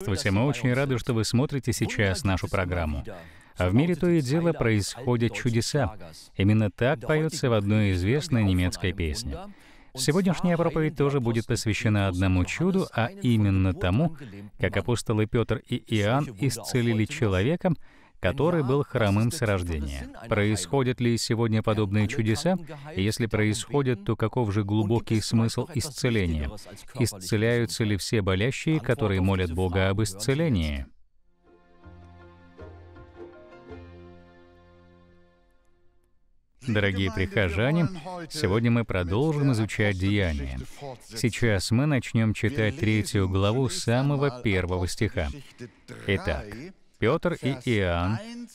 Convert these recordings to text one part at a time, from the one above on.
Здравствуйте, мы очень рады, что вы смотрите сейчас нашу программу. А в мире то и дело происходят чудеса. Именно так поется в одной известной немецкой песне. Сегодняшняя проповедь тоже будет посвящена одному чуду, а именно тому, как апостолы Петр и Иоанн исцелили человека, который был хромым с рождения. Происходят ли сегодня подобные чудеса? Если происходят, то каков же глубокий смысл исцеления? Исцеляются ли все болящие, которые молят Бога об исцелении? Дорогие прихожане, сегодня мы продолжим изучать Деяния. Сейчас мы начнем читать третью главу самого первого стиха. Итак, Петр и Иоанн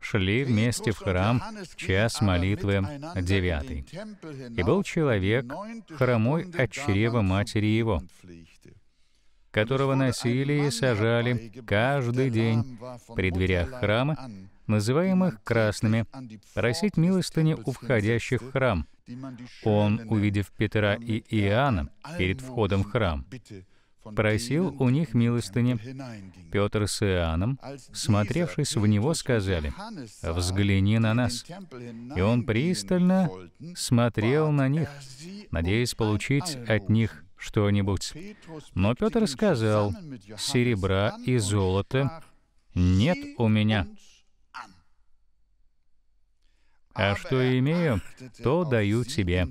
шли вместе в храм в час молитвы девятый. И был человек, хромой от чрева матери его, которого носили и сажали каждый день при дверях храма, называемых красными, просить милостыни у входящих в храм. Он, увидев Петра и Иоанна перед входом в храм, просил у них милостыни. Петр с Иоанном, смотревшись в него, сказали, «Взгляни на нас». И он пристально смотрел на них, надеясь получить от них что-нибудь. Но Петр сказал, «Серебра и золота нет у меня». А что имею, то даю тебе.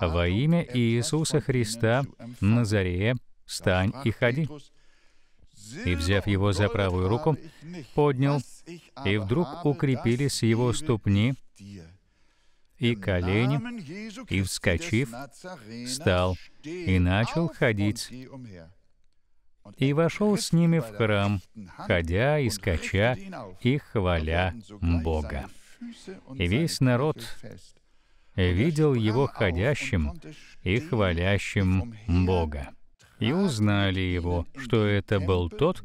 Во имя Иисуса Христа, Назарея, встань и ходи». И, взяв его за правую руку, поднял, и вдруг укрепились его ступни и колени, и, вскочив, стал и начал ходить. И вошел с ними в храм, ходя и скача, и хваля Бога. И весь народ видел его ходящим и хвалящим Бога и узнали его, что это был тот,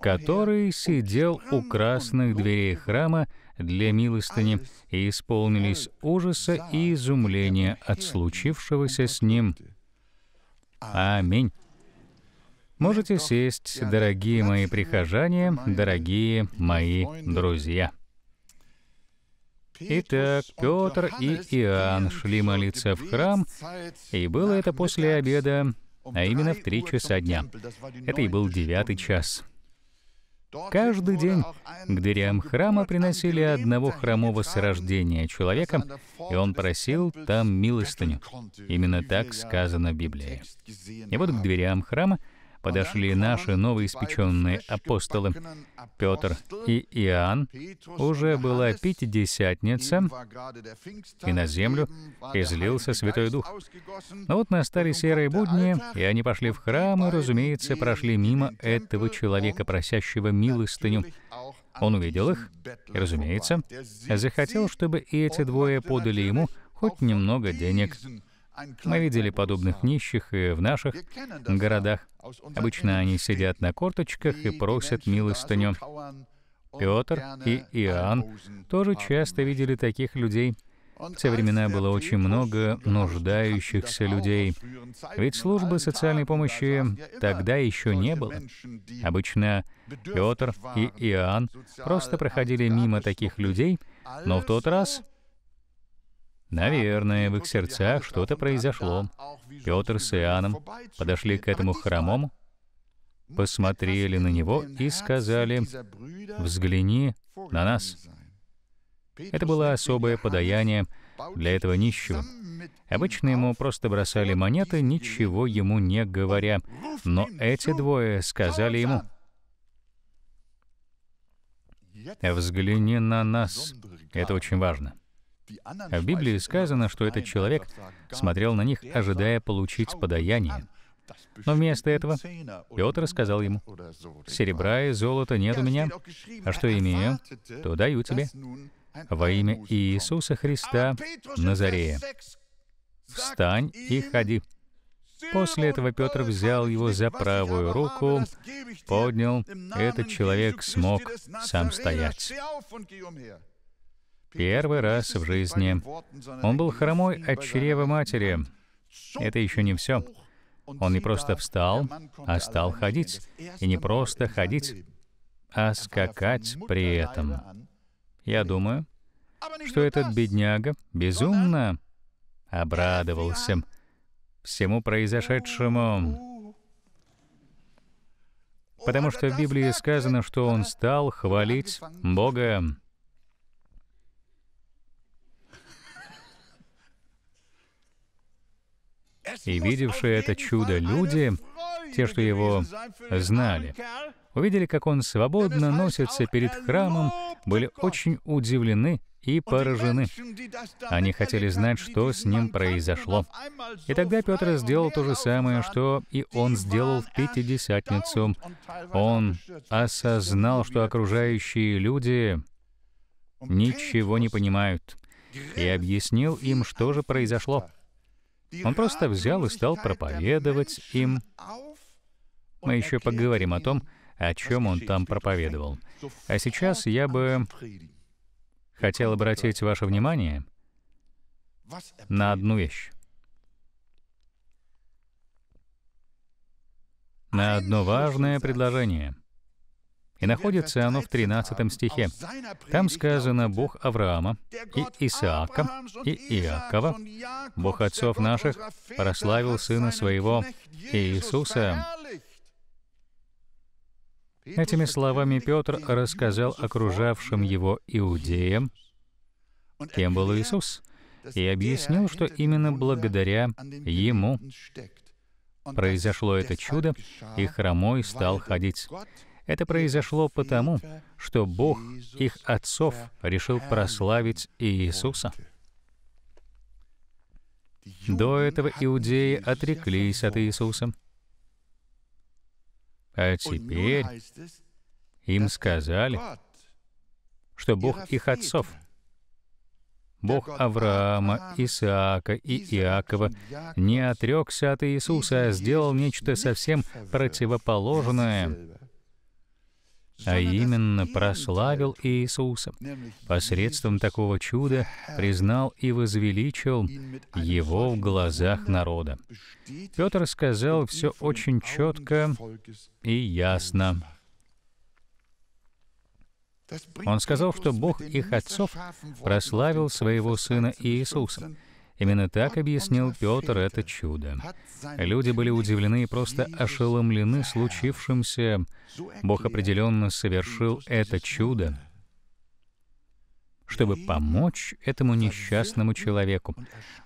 который сидел у красных дверей храма для милостыни, и исполнились ужаса и изумления от случившегося с ним. Аминь. Можете сесть, дорогие мои прихожане, дорогие мои друзья. Итак, Петр и Иоанн шли молиться в храм, и было это после обеда, а именно в три часа дня. Это и был девятый час. Каждый день к дверям храма приносили одного хромого с рождения человека, и он просил там милостыню. Именно так сказано в Библии. И вот к дверям храма — подошли наши новоиспеченные апостолы. Петр и Иоанн уже была Пятидесятница, и на землю излился Святой Дух. Но вот настали серые будни, и они пошли в храм, и, разумеется, прошли мимо этого человека, просящего милостыню. Он увидел их, и, разумеется, захотел, чтобы и эти двое подали ему хоть немного денег. Мы видели подобных нищих и в наших городах. Обычно они сидят на корточках и просят милостыню. Петр и Иоанн тоже часто видели таких людей. В те времена было очень много нуждающихся людей, ведь службы социальной помощи тогда еще не было. Обычно Петр и Иоанн просто проходили мимо таких людей, но в тот раз Наверное, в их сердцах что-то произошло. Петр с Иоанном подошли к этому хромому, посмотрели на него и сказали, «Взгляни на нас». Это было особое подаяние для этого нищего. Обычно ему просто бросали монеты, ничего ему не говоря. Но эти двое сказали ему, «Взгляни на нас». Это очень важно. А в Библии сказано, что этот человек смотрел на них, ожидая получить подаяние. Но вместо этого Петр сказал ему, «Серебра и золота нет у меня, а что имею, то даю тебе во имя Иисуса Христа Назарея. Встань и ходи». После этого Петр взял его за правую руку, поднял, этот человек смог сам стоять. Первый раз в жизни. Он был хромой от чрева матери. Это еще не все. Он не просто встал, а стал ходить. И не просто ходить, а скакать при этом. Я думаю, что этот бедняга безумно обрадовался всему произошедшему. Потому что в Библии сказано, что он стал хвалить Бога. И видевшие это чудо люди, те, что его знали, увидели, как он свободно носится перед храмом, были очень удивлены и поражены. Они хотели знать, что с ним произошло. И тогда Петр сделал то же самое, что и он сделал в Пятидесятницу. Он осознал, что окружающие люди ничего не понимают, и объяснил им, что же произошло. Он просто взял и стал проповедовать им. Мы еще поговорим о том, о чем он там проповедовал. А сейчас я бы хотел обратить ваше внимание на одну вещь. На одно важное предложение — и находится оно в 13 стихе. Там сказано «Бог Авраама и Исаака и Иакова, Бог отцов наших, прославил Сына Своего Иисуса». Этими словами Петр рассказал окружавшим его иудеям, кем был Иисус, и объяснил, что именно благодаря Ему произошло это чудо, и хромой стал ходить. Это произошло потому, что Бог их отцов решил прославить Иисуса. До этого иудеи отреклись от Иисуса. А теперь им сказали, что Бог их отцов, Бог Авраама, Исаака и Иакова, не отрекся от Иисуса, а сделал нечто совсем противоположное а именно прославил Иисуса. Посредством такого чуда признал и возвеличил его в глазах народа. Петр сказал все очень четко и ясно. Он сказал, что Бог их отцов прославил своего Сына Иисуса. Именно так объяснил Петр это чудо. Люди были удивлены и просто ошеломлены случившимся. Бог определенно совершил это чудо, чтобы помочь этому несчастному человеку.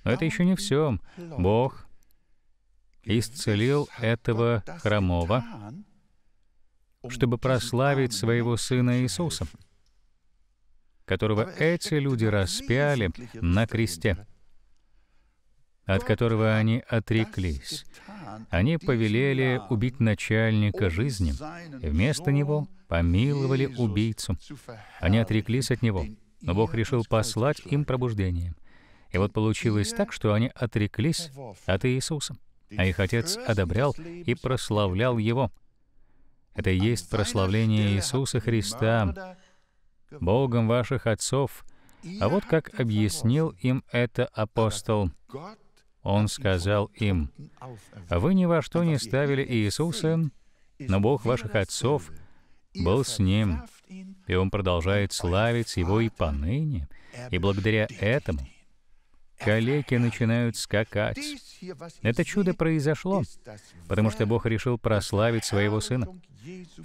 Но это еще не все. Бог исцелил этого хромого, чтобы прославить своего Сына Иисуса, которого эти люди распяли на кресте от которого они отреклись. Они повелели убить начальника жизни, вместо него помиловали убийцу. Они отреклись от него, но Бог решил послать им пробуждение. И вот получилось так, что они отреклись от Иисуса, а их отец одобрял и прославлял его. Это и есть прославление Иисуса Христа, Богом ваших отцов. А вот как объяснил им это апостол. Он сказал им, «Вы ни во что не ставили Иисуса, но Бог ваших отцов был с Ним, и Он продолжает славить Его и поныне, и благодаря этому Калеки начинают скакать. Это чудо произошло, потому что Бог решил прославить своего Сына.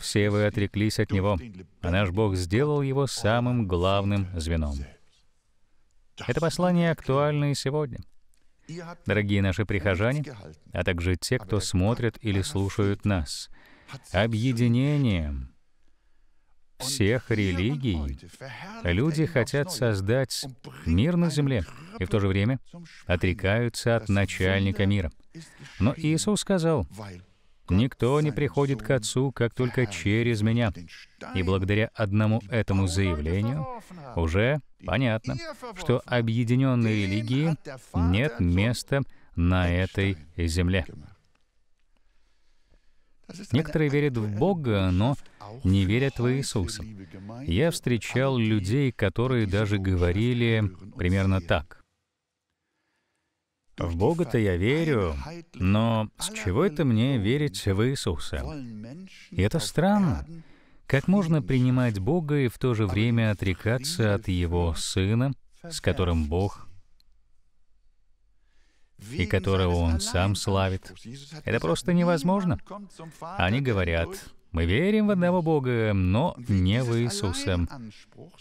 Все вы отреклись от Него, а наш Бог сделал Его самым главным звеном. Это послание актуально и сегодня дорогие наши прихожане, а также те, кто смотрит или слушают нас, объединением всех религий люди хотят создать мир на земле и в то же время отрекаются от начальника мира. Но Иисус сказал, «Никто не приходит к Отцу, как только через Меня». И благодаря одному этому заявлению уже Понятно, что объединенной религии нет места на этой земле. Некоторые верят в Бога, но не верят в Иисуса. Я встречал людей, которые даже говорили примерно так. В Бога-то я верю, но с чего это мне верить в Иисуса? И это странно, как можно принимать Бога и в то же время отрекаться от Его Сына, с которым Бог и которого он сам славит. Это просто невозможно. Они говорят, мы верим в одного Бога, но не в Иисуса.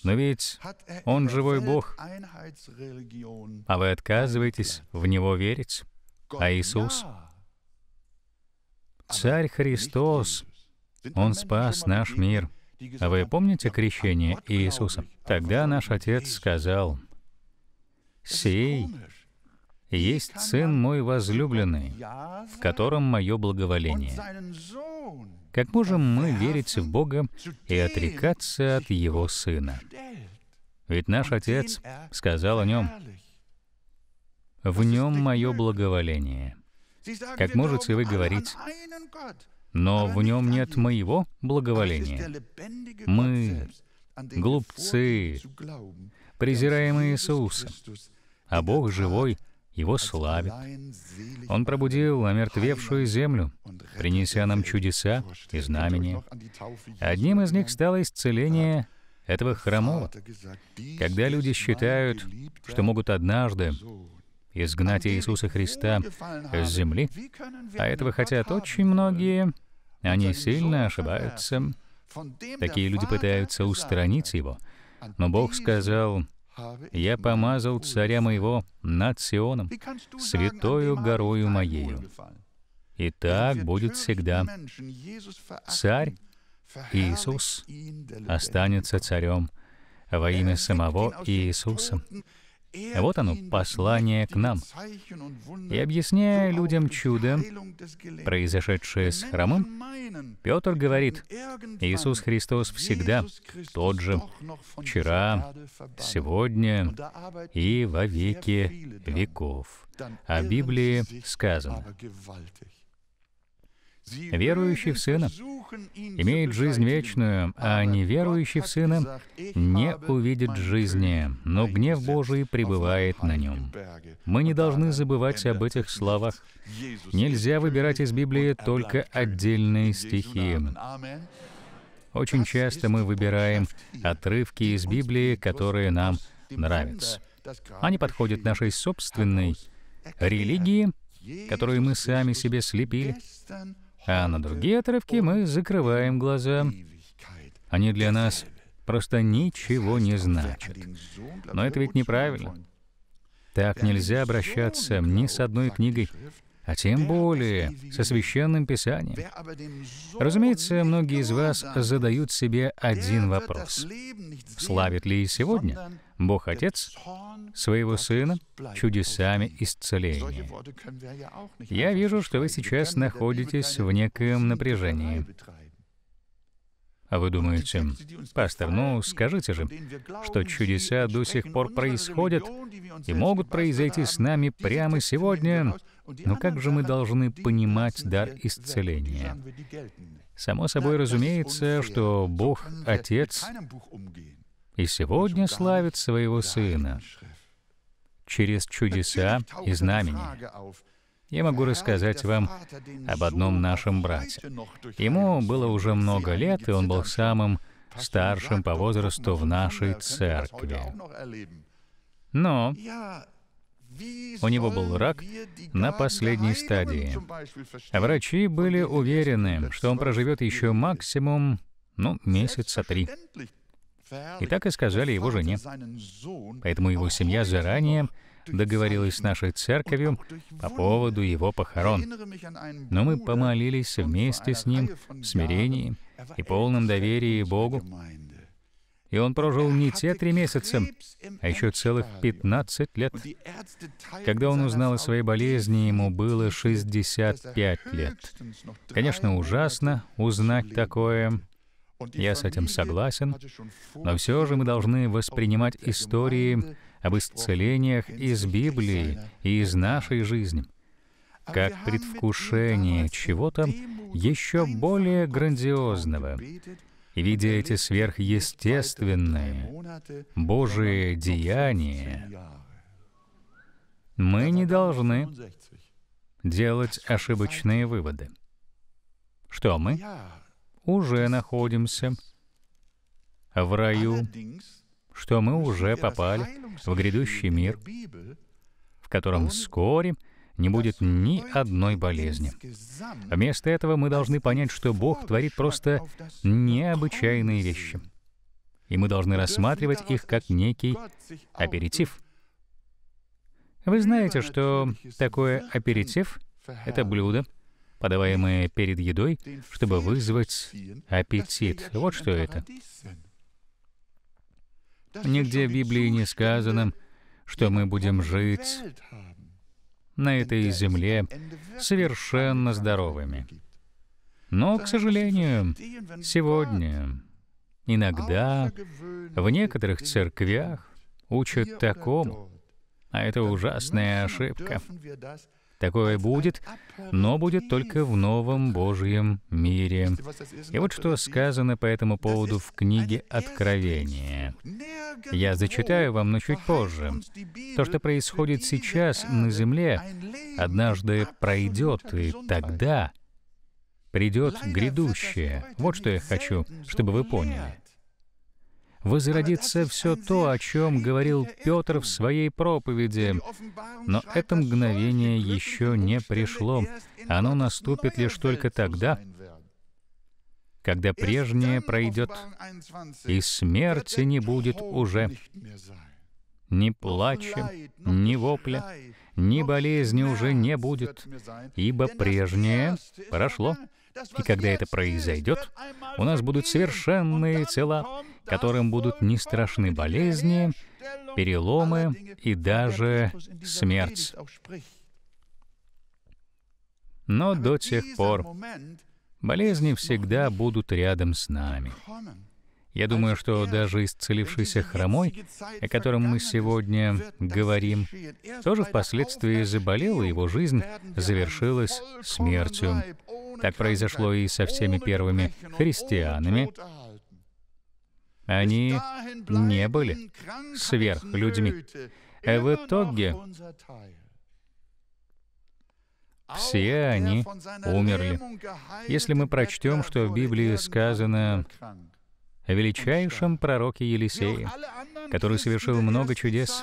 Но ведь Он живой Бог, а вы отказываетесь в Него верить. А Иисус? Царь Христос он спас наш мир. а Вы помните крещение Иисуса? Тогда наш Отец сказал, «Сей есть Сын мой возлюбленный, в котором мое благоволение». Как можем мы верить в Бога и отрекаться от Его Сына? Ведь наш Отец сказал о Нем, «В Нем мое благоволение». Как можете вы говорить, но в нем нет моего благоволения. Мы, глупцы, презираем Иисуса, а Бог живой его славит. Он пробудил омертвевшую землю, принеся нам чудеса и знамения. Одним из них стало исцеление этого хромого. Когда люди считают, что могут однажды изгнать Иисуса Христа с земли, а этого хотят очень многие, они сильно ошибаются. Такие люди пытаются устранить его. Но Бог сказал, «Я помазал царя моего над Сионом, святою горою моею». И так будет всегда. Царь Иисус останется царем во имя äh, самого Иисуса. А вот оно, послание к нам. И объясняя людям чудо, произошедшее с храмом, Петр говорит, Иисус Христос всегда тот же, вчера, сегодня и во веки веков. О Библии сказано. Верующий в Сына имеет жизнь вечную, а неверующий в Сына не увидит жизни, но гнев Божий пребывает на нем. Мы не должны забывать об этих словах. Нельзя выбирать из Библии только отдельные стихи. Очень часто мы выбираем отрывки из Библии, которые нам нравятся. Они подходят нашей собственной религии, которую мы сами себе слепили, а на другие отрывки мы закрываем глаза. Они для нас просто ничего не значат. Но это ведь неправильно. Так нельзя обращаться ни с одной книгой, а тем более со священным писанием. Разумеется, многие из вас задают себе один вопрос. Славит ли сегодня Бог Отец своего Сына чудесами исцеления. Я вижу, что вы сейчас находитесь в некоем напряжении. А вы думаете, пастор, ну скажите же, что чудеса до сих пор происходят и могут произойти с нами прямо сегодня, но как же мы должны понимать дар исцеления? Само собой разумеется, что Бог Отец и сегодня славит своего Сына через чудеса и знамения. Я могу рассказать вам об одном нашем брате. Ему было уже много лет, и он был самым старшим по возрасту в нашей церкви. Но у него был рак на последней стадии. врачи были уверены, что он проживет еще максимум, ну, месяца три. И так и сказали его жене. Поэтому его семья заранее договорилась с нашей церковью по поводу его похорон. Но мы помолились вместе с ним в смирении и полном доверии Богу. И он прожил не те три месяца, а еще целых 15 лет. Когда он узнал о своей болезни, ему было 65 лет. Конечно, ужасно узнать такое, я с этим согласен, но все же мы должны воспринимать истории об исцелениях из Библии и из нашей жизни как предвкушение чего-то еще более грандиозного. И видя er эти сверхъестественные Божие деяния, мы не должны делать ошибочные выводы. Что мы? уже находимся в раю, что мы уже попали в грядущий мир, в котором вскоре не будет ни одной болезни. Вместо этого мы должны понять, что Бог творит просто необычайные вещи. И мы должны рассматривать их как некий аперитив. Вы знаете, что такое аперитив? Это блюдо, подаваемые перед едой, чтобы вызвать аппетит. Вот что это. Нигде в Библии не сказано, что мы будем жить на этой земле совершенно здоровыми. Но, к сожалению, сегодня иногда в некоторых церквях учат такому, а это ужасная ошибка. Такое будет, но будет только в новом Божьем мире. И вот что сказано по этому поводу в книге Откровения. Я зачитаю вам, но чуть позже. То, что происходит сейчас на земле, однажды пройдет, и тогда придет грядущее. Вот что я хочу, чтобы вы поняли возродится все то, о чем говорил Петр в своей проповеди. Но это мгновение еще не пришло. Оно наступит лишь только тогда, когда прежнее пройдет, и смерти не будет уже. Ни плача, ни вопля, ни болезни уже не будет, ибо прежнее прошло. И когда это произойдет, у нас будут совершенные тела, которым будут не страшны болезни, переломы и даже смерть. Но до тех пор болезни всегда будут рядом с нами. Я думаю, что даже исцелившийся хромой, о котором мы сегодня говорим, тоже впоследствии заболел, и его жизнь завершилась смертью. Так произошло и со всеми первыми христианами. Они не были сверхлюдьми. А в итоге все они умерли. Если мы прочтем, что в Библии сказано о величайшем пророке Елисее, который совершил много чудес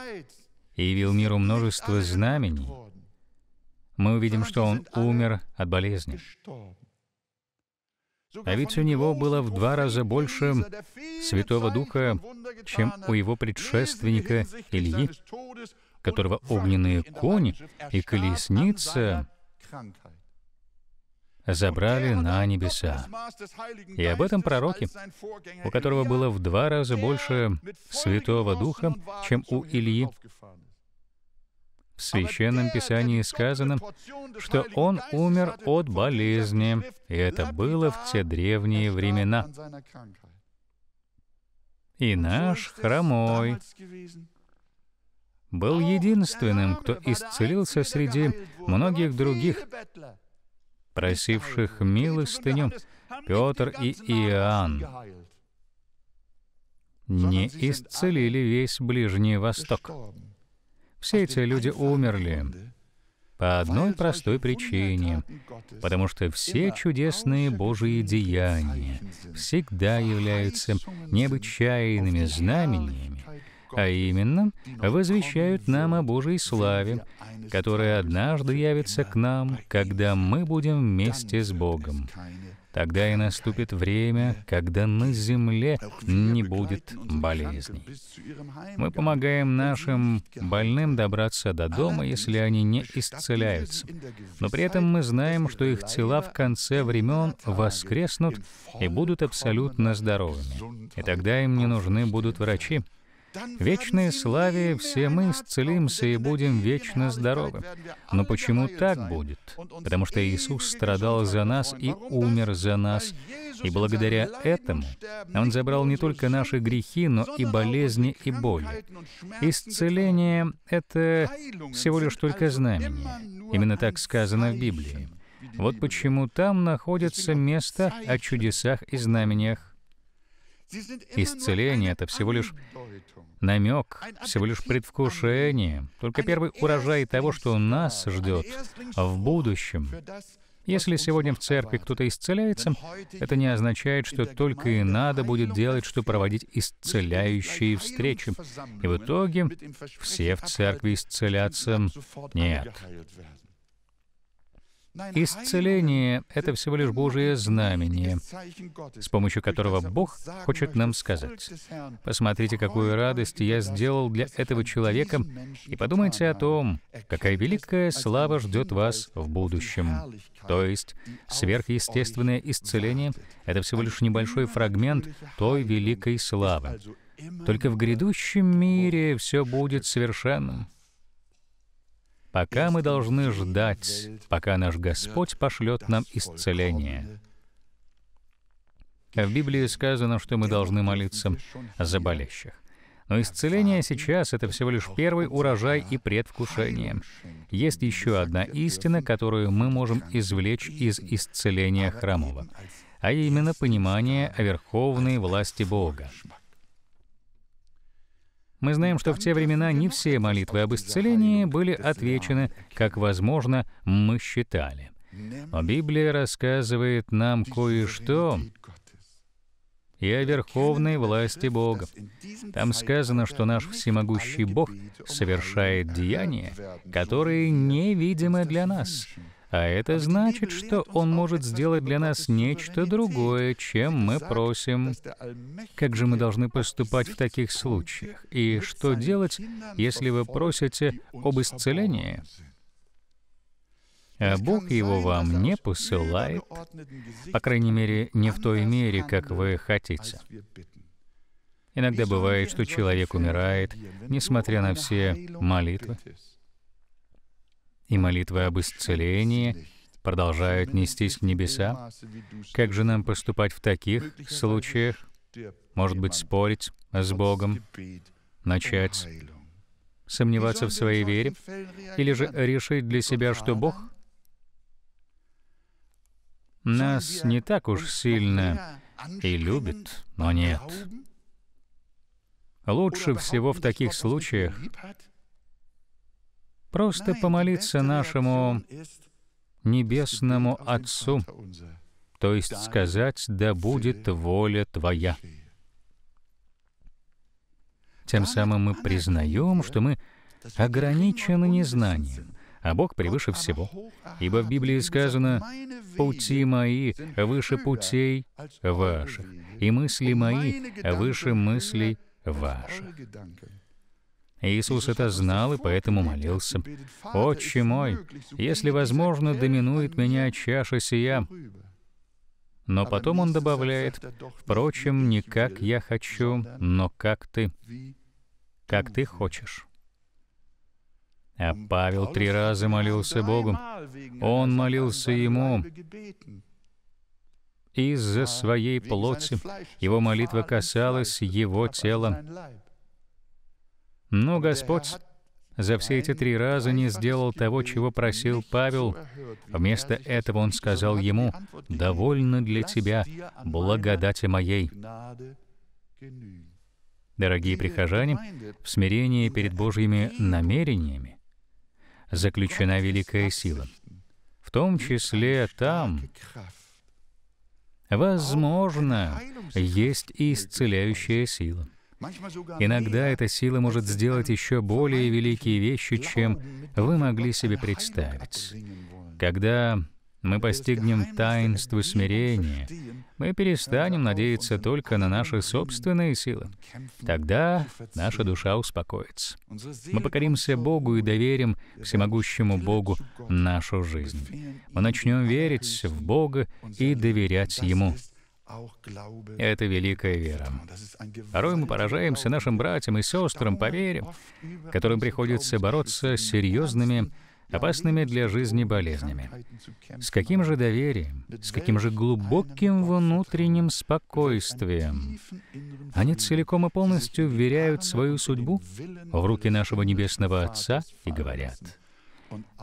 и явил миру множество знамений, мы увидим, что он умер от болезни. А ведь у него было в два раза больше Святого Духа, чем у его предшественника Ильи, которого огненные кони и колесница забрали на небеса. И об этом пророке, у которого было в два раза больше Святого Духа, чем у Ильи, в Священном Писании сказано, что он умер от болезни, и это было в те древние времена. И наш хромой был единственным, кто исцелился среди многих других, просивших милостыню, Петр и Иоанн не исцелили весь Ближний Восток. Все эти люди умерли по одной простой причине, потому что все чудесные Божьи деяния всегда являются необычайными знамениями, а именно, возвещают нам о Божьей славе, которая однажды явится к нам, когда мы будем вместе с Богом. Тогда и наступит время, когда на земле не будет болезней. Мы помогаем нашим больным добраться до дома, если они не исцеляются. Но при этом мы знаем, что их тела в конце времен воскреснут и будут абсолютно здоровыми. И тогда им не нужны будут врачи. Вечной славе все мы исцелимся и будем вечно здоровы. Но почему так будет? Потому что Иисус страдал за нас и умер за нас. И благодаря этому Он забрал не только наши грехи, но и болезни и боли. Исцеление — это всего лишь только знамение. Именно так сказано в Библии. Вот почему там находится место о чудесах и знамениях Исцеление — это всего лишь намек, всего лишь предвкушение, только первый урожай того, что нас ждет в будущем. Если сегодня в церкви кто-то исцеляется, это не означает, что только и надо будет делать, что проводить исцеляющие встречи. И в итоге все в церкви исцелятся. Нет. Исцеление — это всего лишь Божие знамение, с помощью которого Бог хочет нам сказать, «Посмотрите, какую радость я сделал для этого человека, и подумайте о том, какая великая слава ждет вас в будущем». То есть сверхъестественное исцеление — это всего лишь небольшой фрагмент той великой славы. Только в грядущем мире все будет совершенным пока мы должны ждать, пока наш Господь пошлет нам исцеление. В Библии сказано, что мы должны молиться за болящих. Но исцеление сейчас — это всего лишь первый урожай и предвкушение. Есть еще одна истина, которую мы можем извлечь из исцеления храмового, а именно понимание о верховной власти Бога. Мы знаем, что в те времена не все молитвы об исцелении были отвечены, как, возможно, мы считали. Но Библия рассказывает нам кое-что и о верховной власти Бога. Там сказано, что наш всемогущий Бог совершает деяния, которые невидимы для нас, а это значит, что Он может сделать для нас нечто другое, чем мы просим. Как же мы должны поступать в таких случаях? И что делать, если вы просите об исцелении? А Бог его вам не посылает, по крайней мере, не в той мере, как вы хотите. Иногда бывает, что человек умирает, несмотря на все молитвы и молитвы об исцелении продолжают нестись к небеса? Как же нам поступать в таких случаях? Может быть, спорить с Богом, начать сомневаться в своей вере, или же решить для себя, что Бог нас не так уж сильно и любит, но нет. Лучше всего в таких случаях Просто помолиться нашему Небесному Отцу, то есть сказать «Да будет воля Твоя». Тем самым мы признаем, что мы ограничены незнанием, а Бог превыше всего. Ибо в Библии сказано «Пути мои выше путей ваших, и мысли мои выше мыслей ваших». Иисус это знал и поэтому молился. «Отче мой, если возможно, доминует меня чаша сия». Но потом он добавляет, «Впрочем, не как я хочу, но как ты, как ты хочешь». А Павел три раза молился Богу. Он молился Ему из-за своей плоти. Его молитва касалась его тела. Но Господь за все эти три раза не сделал того, чего просил Павел. Вместо этого он сказал ему, «Довольно для тебя благодати моей». Дорогие прихожане, в смирении перед Божьими намерениями заключена великая сила, в том числе там, возможно, есть исцеляющая сила. Иногда эта сила может сделать еще более великие вещи, чем вы могли себе представить. Когда мы постигнем таинство смирения, мы перестанем надеяться только на наши собственные силы. Тогда наша душа успокоится. Мы покоримся Богу и доверим всемогущему Богу нашу жизнь. Мы начнем верить в Бога и доверять Ему. Это великая вера. Порой мы поражаемся нашим братьям и сестрам по вере, которым приходится бороться с серьезными, опасными для жизни um болезнями. С каким же доверием, с каким же глубоким внутренним спокойствием они целиком и полностью вверяют свою судьбу в руки нашего Небесного Отца и говорят,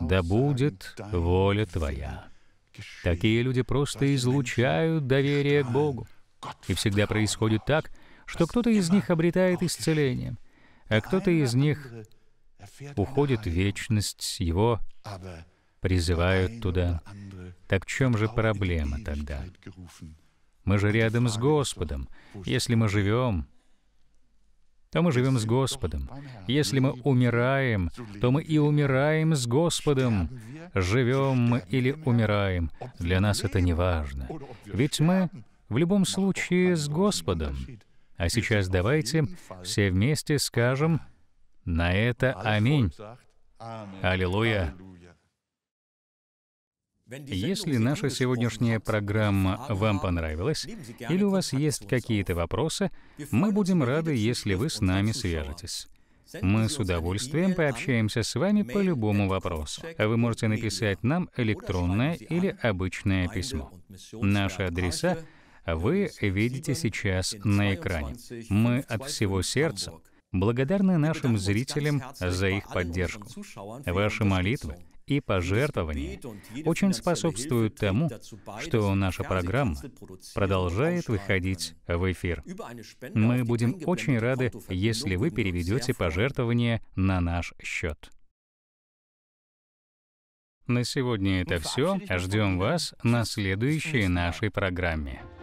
«Да будет воля Твоя». Такие люди просто излучают доверие к Богу. И всегда происходит так, что кто-то из них обретает исцеление, а, а кто-то из них уходит в вечность, его призывают туда. Так в чем же проблема тогда? Мы же рядом с Господом. Если мы живем, то мы живем с Господом. Если мы умираем, то мы и умираем с Господом. Живем мы или умираем, для нас это не важно. Ведь мы в любом случае с Господом. А сейчас давайте все вместе скажем на это «Аминь». Аллилуйя! Если наша сегодняшняя программа вам понравилась или у вас есть какие-то вопросы, мы будем рады, если вы с нами свяжетесь. Мы с удовольствием пообщаемся с вами по любому вопросу. Вы можете написать нам электронное или обычное письмо. Наши адреса вы видите сейчас на экране. Мы от всего сердца благодарны нашим зрителям за их поддержку. Ваши молитвы — и пожертвования очень способствуют тому, что наша программа продолжает выходить в эфир. Мы будем очень рады, если вы переведете пожертвования на наш счет. На сегодня это все. Ждем вас на следующей нашей программе.